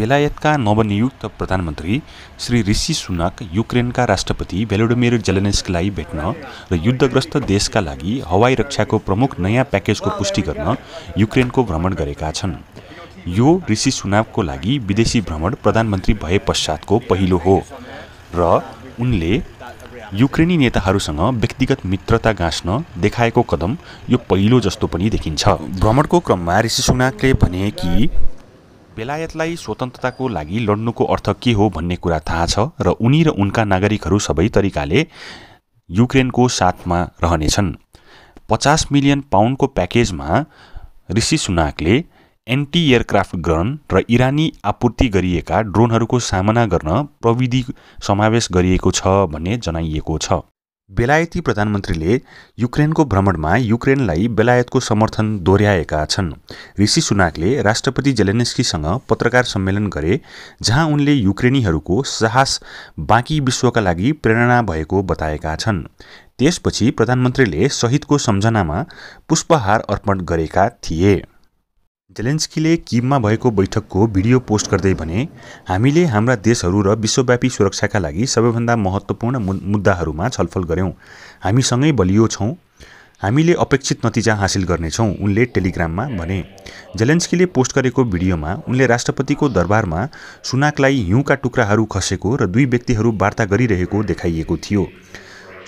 बेलायतका नवनियुक्त प्रधानमन्त्री श्री ऋषि सुनाक युक्रेनका राष्ट्रपति भेलोडोमेर जेलेनेस्कलाई भेट्न र युद्धग्रस्त देशका लागि हवाई रक्षाको प्रमुख नयाँ प्याकेजको पुष्टि गर्न युक्रेनको भ्रमण गरेका छन् यो ऋषि सुनाकको लागि विदेशी भ्रमण प्रधानमन्त्री भए पश्चातको पहिलो हो र उनले युक्रेनी नेताहरूसँग व्यक्तिगत मित्रता गाँस्न देखाएको कदम यो पहिलो जस्तो पनि देखिन्छ भ्रमणको क्रममा ऋषि सुनाकले भने कि बेलायतलाई स्वतन्त्रताको लागि लड्नुको अर्थ के हो भन्ने कुरा थाहा छ र उनी र उनका नागरिकहरू सबै तरिकाले युक्रेनको साथमा रहनेछन् पचास मिलियन पाउन्डको प्याकेजमा ऋषि सुनाकले एन्टी एयरक्राफ्ट गन र इरानी आपूर्ति गरिएका ड्रोनहरूको सामना गर्न प्रविधि समावेश गरिएको छ भन्ने जनाइएको छ बेलायती प्रधानमन्त्रीले युक्रेनको भ्रमणमा युक्रेनलाई बेलायतको समर्थन दोहोऱ्याएका छन् ऋषि सुनाकले राष्ट्रपति जेलेनेस्कीसँग पत्रकार सम्मेलन गरे जहाँ उनले युक्रेनीहरूको साहस बाँकी विश्वका लागि प्रेरणा भएको बताएका छन् त्यसपछि प्रधानमन्त्रीले शहीदको सम्झनामा पुष्पहार अर्पण गरेका थिए जेलेन्स्कीले किबमा भएको बैठकको भिडियो पोस्ट गर्दै भने हामीले हाम्रा देशहरू र विश्वव्यापी सुरक्षाका लागि सबैभन्दा महत्त्वपूर्ण मुद्दाहरूमा छलफल गऱ्यौँ हामीसँगै बलियो छौँ हामीले अपेक्षित नतिजा हासिल गर्नेछौँ उनले टेलिग्राममा भने जेलेन्स्कीले पोस्ट गरेको भिडियोमा उनले राष्ट्रपतिको दरबारमा सुनाकलाई हिउँका टुक्राहरू खसेको र दुई व्यक्तिहरू वार्ता गरिरहेको देखाइएको थियो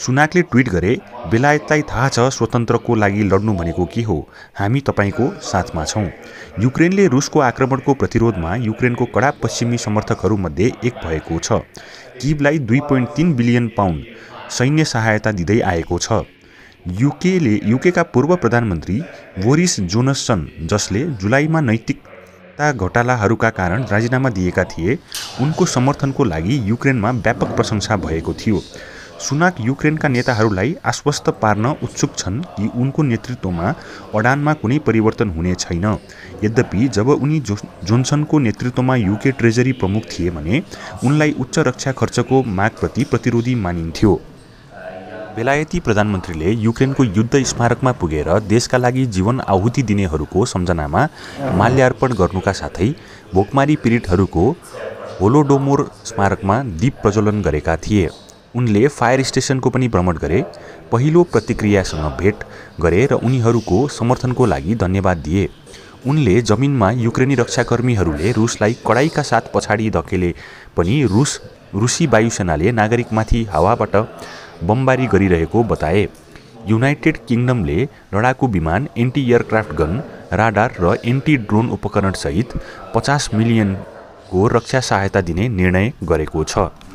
सुनाकले ट्विट गरे बेलायतलाई थाहा छ स्वतन्त्रको लागि लड्नु भनेको के हो हामी तपाईँको साथमा छौँ युक्रेनले रुसको आक्रमणको प्रतिरोधमा युक्रेनको कडा पश्चिमी समर्थकहरूमध्ये एक भएको छ किबलाई दुई पोइन्ट तिन बिलियन पाउन्ड सैन्य सहायता दिँदै आएको छ युकेले युकेका पूर्व प्रधानमन्त्री बोरिस जोनसन जसले जुलाईमा नैतिकता घोटालाहरूका कारण राजीनामा दिएका थिए उनको समर्थनको लागि युक्रेनमा व्यापक प्रशंसा भएको थियो सुनाक युक्रेनका नेताहरूलाई आश्वस्त पार्न उत्सुक छन् कि उनको नेतृत्वमा अडानमा कुनै परिवर्तन हुने छैन यद्यपि जब उनी जो जोन्सनको नेतृत्वमा युके ट्रेजरी प्रमुख थिए भने उनलाई उच्च रक्षा खर्चको मागप्रति प्रतिरोधी मानिन्थ्यो बेलायती प्रधानमन्त्रीले युक्रेनको युद्ध स्मारकमा पुगेर देशका लागि जीवन आहुति दिनेहरूको सम्झनामा माल्यार्पण गर्नुका साथै भोकमारी पीडितहरूको होलोडोमोर स्मारकमा दीप प्रज्वलन गरेका थिए उनले फायर स्टेसनको पनि भ्रमण गरे पहिलो प्रतिक्रियासँग भेट गरे र उनीहरूको समर्थनको लागि धन्यवाद दिए उनले जमिनमा युक्रेनी रक्षाकर्मीहरूले रुसलाई कडाइका साथ पछाडि धकेले पनि रुस रुसी वायुसेनाले नागरिकमाथि हावाबाट बमबारी गरिरहेको बताए युनाइटेड किङडमले लडाकु विमान एन्टी एयरक्राफ्ट गन राडार र एन्टी ड्रोन उपकरणसहित पचास मिलियनको रक्षा सहायता दिने निर्णय गरेको छ